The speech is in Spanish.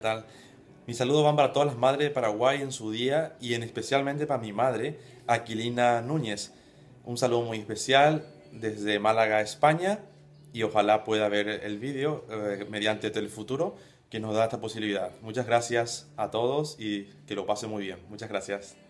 tal? Mi saludo van para todas las madres de Paraguay en su día y en especialmente para mi madre, Aquilina Núñez. Un saludo muy especial desde Málaga, España y ojalá pueda ver el vídeo eh, mediante Telefuturo que nos da esta posibilidad. Muchas gracias a todos y que lo pasen muy bien. Muchas gracias.